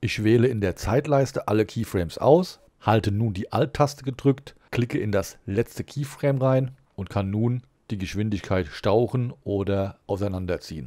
Ich wähle in der Zeitleiste alle Keyframes aus, halte nun die Alt-Taste gedrückt, klicke in das letzte Keyframe rein und kann nun die Geschwindigkeit stauchen oder auseinanderziehen.